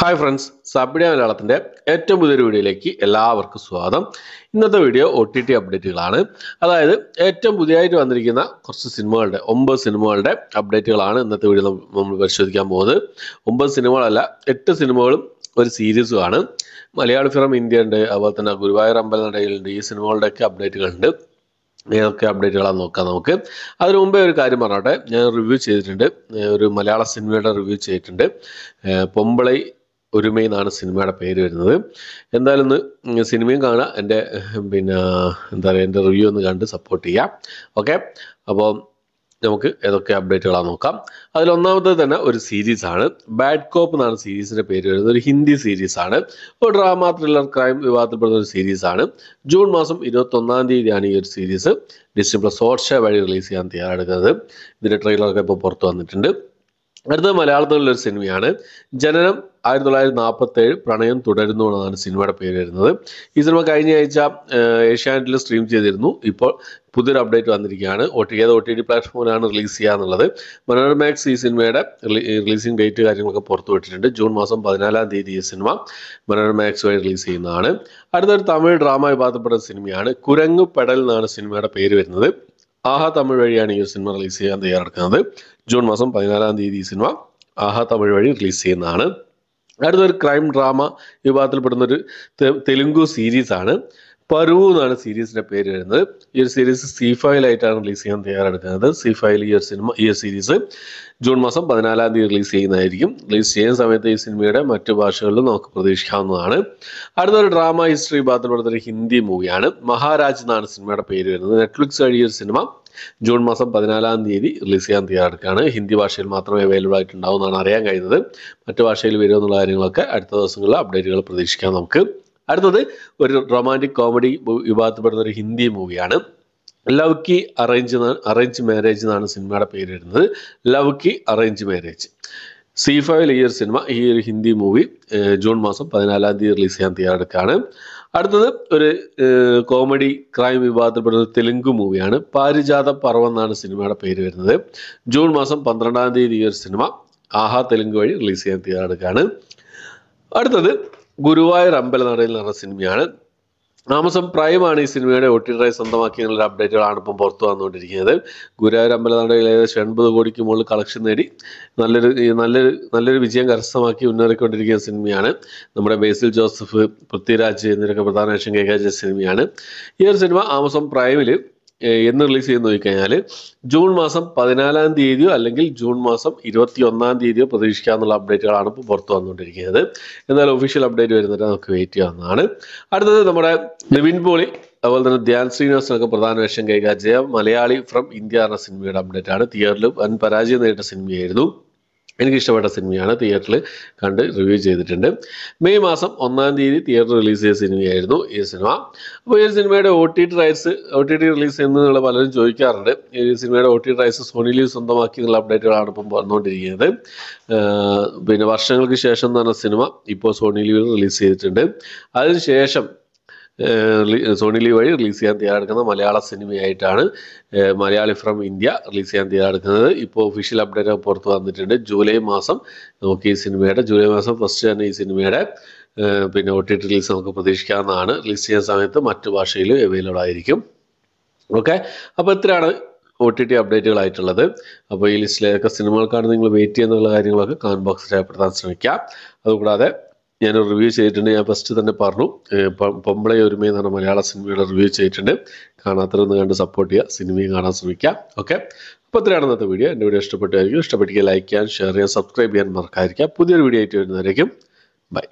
hi friends സബ്ഡിയ മലയാളത്തിൻ്റെ ഏറ്റവും പുതിയൊരു വീഡിയോയിലേക്ക് എല്ലാവർക്കും സ്വാഗതം ഇന്നത്തെ വീഡിയോ ഒ ടി ടി അപ്ഡേറ്റുകളാണ് അതായത് ഏറ്റവും പുതിയതായിട്ട് വന്നിരിക്കുന്ന കുറച്ച് സിനിമകളുടെ ഒമ്പത് സിനിമകളുടെ അപ്ഡേറ്റുകളാണ് ഇന്നത്തെ വീഡിയോ നമ്മൾ പരിശോധിക്കാൻ പോകുന്നത് ഒമ്പത് സിനിമകളല്ല എട്ട് സിനിമകളും ഒരു സീരീസുമാണ് മലയാള ഫിറം ഇന്ത്യ ഉണ്ട് അതുപോലെ തന്നെ ഗുരുവായൂർ അമ്പലനടയിലുണ്ട് ഈ സിനിമകളുടെയൊക്കെ അപ്ഡേറ്റുകളുണ്ട് ഏതൊക്കെ അപ്ഡേറ്റുകളാണ് നോക്കാം നമുക്ക് അതിനു മുമ്പേ ഒരു കാര്യം പറഞ്ഞോട്ടെ ഞാൻ റിവ്യൂ ചെയ്തിട്ടുണ്ട് ഒരു മലയാള സിനിമയുടെ റിവ്യൂ ചെയ്തിട്ടുണ്ട് പൊമ്പളൈ ഒരുമയെന്നാണ് സിനിമയുടെ പേര് വരുന്നത് എന്തായാലും ഒന്ന് സിനിമയും കാണുക എൻ്റെ പിന്നെ എന്താ പറയുക എൻ്റെ റിവ്യൂ ഒന്ന് കണ്ട് സപ്പോർട്ട് ചെയ്യാം ഓക്കെ അപ്പോൾ നമുക്ക് ഏതൊക്കെ അപ്ഡേറ്റുകളാണ് നോക്കാം അതിലൊന്നാമത്തെ തന്നെ ഒരു സീരീസ് ആണ് ബാഡ് കോപ്പ് എന്നാണ് സീരീസിന്റെ പേര് വരുന്നത് ഒരു ഹിന്ദി സീരീസ് ആണ് ഒരു ഡ്രാമ ത്രില്ലർ ക്രൈം വിവാദത്തിൽപ്പെടുന്ന ഒരു സീരീസ് ആണ് ജൂൺ മാസം ഇരുപത്തൊന്നാം തീയതിയാണ് ഈ ഒരു സീരീസ് ഡിസ്നി പ്ലസ് വഴി റിലീസ് ചെയ്യാൻ തയ്യാറെടുക്കുന്നത് ഇതിന്റെ ട്രെയിലറൊക്കെ ഇപ്പോൾ പുറത്തു വന്നിട്ടുണ്ട് അടുത്തത് മലയാളത്തിലുള്ളൊരു ഒരു സിനിമയാണ് ജനനം ആയിരത്തി തൊള്ളായിരത്തി നാൽപ്പത്തി ഏഴ് പ്രണയം തുടരുന്നു എന്നതാണ് സിനിമയുടെ പേര് വരുന്നത് ഈ സിനിമ കഴിഞ്ഞ ആഴ്ച ഏഷ്യാനെറ്റിൽ സ്ട്രീം ചെയ്തിരുന്നു ഇപ്പോൾ പുതിയൊരു അപ്ഡേറ്റ് വന്നിരിക്കുകയാണ് ഒ ടി ഏത് ഒ ടി ടി പ്ലാറ്റ്ഫോമിലാണ് റിലീസ് ചെയ്യുക എന്നുള്ളത് മനോരമാക്സ് ഈ സിനിമയുടെ റിലീസിംഗ് ഡേറ്റ് കാര്യങ്ങളൊക്കെ പുറത്തുവിട്ടിട്ടുണ്ട് ജൂൺ മാസം പതിനാലാം തീയതി ഈ സിനിമ മനോരമാക്സ് വഴി റിലീസ് ചെയ്യുന്നതാണ് അടുത്തൊരു തമിഴ് ഡ്രാമ വിഭാഗത്തിൽപ്പെട്ട സിനിമയാണ് കുരങ്ങു പെടൽ എന്നാണ് സിനിമയുടെ പേര് വരുന്നത് ആഹ തമിഴ് വഴിയാണ് ഈ സിനിമ റിലീസ് ചെയ്യാൻ തയ്യാറെടുക്കുന്നത് ജൂൺ മാസം പതിനാലാം തീയതി ഈ സിനിമ ആഹ തമിഴ് വഴി റിലീസ് ചെയ്യുന്നതാണ് അടുത്തൊരു ക്രൈം ഡ്രാമ വിഭാഗത്തിൽപ്പെടുന്നൊരു തെലുങ്കു സീരീസാണ് പരു എന്നാണ് സീരീസിന്റെ പേര് വരുന്നത് ഈ ഒരു സീരീസ് സി ഫൈലായിട്ടാണ് റിലീസ് ചെയ്യാൻ തയ്യാറെടുക്കുന്നത് സി ഫൈൽ ഈ ഒരു സിനിമ ഈ ഒരു സീരീസ് ജൂൺ മാസം പതിനാലാം തീയതി റിലീസ് ചെയ്യുന്നതായിരിക്കും റിലീസ് ചെയ്യുന്ന സമയത്ത് ഈ സിനിമയുടെ മറ്റു ഭാഷകളിലും നമുക്ക് പ്രതീക്ഷിക്കാവുന്നതാണ് അടുത്തൊരു ഡ്രാമ ഹിസ്റ്ററി ബാധിപ്പെടുത്ത ഒരു ഹിന്ദി മൂവിയാണ് മഹാരാജ് എന്നാണ് സിനിമയുടെ പേര് വരുന്നത് നെറ്റ്ഫ്ലിക്സ് വഴി ഒരു സിനിമ ജൂൺ മാസം പതിനാലാം തീയതി റിലീസ് ചെയ്യാൻ തയ്യാറെടുക്കുകയാണ് ഹിന്ദി ഭാഷയിൽ മാത്രമേ അവൈലബിൾ ആയിട്ടുണ്ടാവും എന്നാണ് അറിയാൻ കഴിയുന്നത് മറ്റു ഭാഷയിൽ വരുമെന്നുള്ള കാര്യങ്ങളൊക്കെ അടുത്ത ദിവസങ്ങളിൽ അപ്ഡേറ്റുകൾ പ്രതീക്ഷിക്കാം നമുക്ക് അടുത്തത് ഒരു റൊമാൻറ്റിക് കോമഡി വിഭാഗത്തിൽപ്പെടുന്ന ഒരു ഹിന്ദി മൂവിയാണ് love ki arrange arrange marriage എന്നാണ് സിനിമയുടെ പേര് വരുന്നത് love ki arrange marriage Zee five ലിയർ സിനിമ ഈ ഒരു ഹിന്ദി മൂവി ജൂൺ മാസം പതിനാലാം തീയതി റിലീസ് ചെയ്യാൻ തയ്യാറെടുക്കുകയാണ് അടുത്തത് ഒരു കോമഡി ക്രൈം വിഭാഗത്തിൽപ്പെടുന്ന തെലുങ്ക് മൂവിയാണ് പാരിജാത പർവം എന്നാണ് സിനിമയുടെ പേര് വരുന്നത് ജൂൺ മാസം പന്ത്രണ്ടാം തീയതി ഈ ഒരു സിനിമ ആഹാ തെലുങ്ക് വഴി റിലീസ് ചെയ്യാൻ തയ്യാറെടുക്കുകയാണ് അടുത്തത് ഗുരുവായൂർ അമ്പലനടയിൽ നടന്ന സിനിമയാണ് ആമസോൺ പ്രൈമാണ് ഈ സിനിമയുടെ ഒ സ്വന്തമാക്കി എന്നുള്ള സ്വന്തമാക്കിയെന്നുള്ള അപ്ഡേറ്റുകളാണ് ഇപ്പം പുറത്തു വന്നുകൊണ്ടിരിക്കുന്നത് ഗുരുവായൂർ നടയിൽ ഏകദേശം എൺപത് കോടിക്ക് മുകളിൽ കളക്ഷൻ നേടി നല്ലൊരു നല്ലൊരു നല്ലൊരു വിജയം കരസ്ഥമാക്കി മുന്നേറിക്കൊണ്ടിരിക്കുന്ന സിനിമയാണ് നമ്മുടെ ബേസിൽ ജോസഫ് പൃഥ്വിരാജ് എന്നിവരൊക്കെ പ്രധാന വേഷം കൈകാര്യം സിനിമയാണ് ഈ ഒരു സിനിമ ആമസോൺ പ്രൈമിൽ എന്ന് റിലീസ് ചെയ്യുന്ന നോക്കിക്കഴിഞ്ഞാൽ ജൂൺ മാസം പതിനാലാം തീയതിയോ അല്ലെങ്കിൽ ജൂൺ മാസം ഇരുപത്തി ഒന്നാം തീയതിയോ പ്രതീക്ഷിക്കാമെന്നുള്ള അപ്ഡേറ്റുകളാണ് ഇപ്പോൾ പുറത്തു വന്നുകൊണ്ടിരിക്കുന്നത് എന്നാൽ ഒഫീഷ്യൽ അപ്ഡേറ്റ് വരുന്നത് നമുക്ക് വെയിറ്റ് ചെയ്യാവുന്നതാണ് അടുത്തത് നമ്മുടെ നിവിൻ പോളി അതുപോലെ തന്നെ ധ്യാൻ ശ്രീനിവാസനൊക്കെ പ്രധാന വേഷം കൈകാര്യം ചെയ്യാം മലയാളി ഫ്രം ഇന്ത്യ എന്ന സിനിമയുടെ അപ്ഡേറ്റ് ആണ് തിയേറ്ററിലും വൻ പരാജയം നേരിട്ട സിനിമയായിരുന്നു എനിക്കിഷ്ടപ്പെട്ട സിനിമയാണ് തിയേറ്ററിൽ കണ്ട് റിവ്യൂ ചെയ്തിട്ടുണ്ട് മെയ് മാസം ഒന്നാം തീയതി തിയേറ്റർ റിലീസ് ചെയ്ത സിനിമയായിരുന്നു ഈ സിനിമ അപ്പോൾ ഈ സിനിമയുടെ O T T rights O T T release ചെയ്യുന്നതിനുള്ള പലരും ചോദിക്കാറുണ്ട് ഈ സിനിമയുടെ ഒ ടി ടി റൈറ്റ്സ് സോണിയിൽ സ്വന്തമാക്കി എന്നുള്ള അപ്ഡേറ്റുകളാണ് ഇപ്പം വന്നുകൊണ്ടിരിക്കുന്നത് പിന്നെ വർഷങ്ങൾക്ക് ശേഷം എന്ന് പറഞ്ഞ സിനിമ ഇപ്പോൾ സോണിയിൽ റിലീസ് ചെയ്തിട്ടുണ്ട് അതിനുശേഷം സോണി ലീവ് വഴി റിലീസ് ചെയ്യാൻ തയ്യാറെടുക്കുന്ന മലയാള സിനിമയായിട്ടാണ് മലയാളി ഫ്രം ഇന്ത്യ റിലീസ് ചെയ്യാൻ തയ്യാറെടുക്കുന്നത് ഇപ്പോൾ ഒഫീഷ്യൽ അപ്ഡേറ്റ് പുറത്ത് വന്നിട്ടുണ്ട് ജൂലൈ മാസം നമുക്ക് ഈ സിനിമയുടെ ജൂലൈ മാസം ഫസ്റ്റ് തന്നെ ഈ സിനിമയുടെ പിന്നെ ഒ ടി ടി റിലീസ് നമുക്ക് പ്രതീക്ഷിക്കാവുന്നതാണ് റിലീസ് ചെയ്യുന്ന സമയത്ത് മറ്റു ഭാഷയിലും അവൈലബിൾ ആയിരിക്കും ഓക്കെ അപ്പോൾ ഇത്രയാണ് ഒ ടി ടി അപ്ഡേറ്റുകളായിട്ടുള്ളത് അപ്പോൾ ഈ ലിസ്റ്റിലൊക്കെ സിനിമകൾക്കാണ് നിങ്ങൾ വെയിറ്റ് ചെയ്യുന്നുള്ള കാര്യങ്ങളൊക്കെ കമൻറ്റ് ബോക്സിൽ രേഖപ്പെടുത്താൻ ശ്രമിക്കാം അതുകൂടാതെ ഞാൻ റിവ്യൂ ചെയ്തിട്ടുണ്ട് ഞാൻ ഫസ്റ്റ് തന്നെ പറഞ്ഞു പൊമ്പളെ ഒരുമ എന്നാണ് മലയാള സിനിമയുടെ റിവ്യൂ ചെയ്തിട്ടുണ്ട് കാണാത്തതെന്ന് കണ്ട് സപ്പോർട്ട് ചെയ്യുക സിനിമയും കാണാൻ ശ്രമിക്കുക ഓക്കെ അപ്പോൾ ഇത്രയാണ് ഇന്നത്തെ വീഡിയോ എൻ്റെ വീഡിയോ ഇഷ്ടപ്പെട്ടായിരിക്കും ഇഷ്ടപ്പെട്ടെങ്കിൽ ലൈക്ക് ചെയ്യാൻ ഷെയർ ചെയ്യാൻ സബ്സ്ക്രൈബ് ചെയ്യാൻ മറക്കാതിരിക്കുക പുതിയൊരു വീഡിയോ ആയിട്ട് വരുന്നതായിരിക്കും ബൈ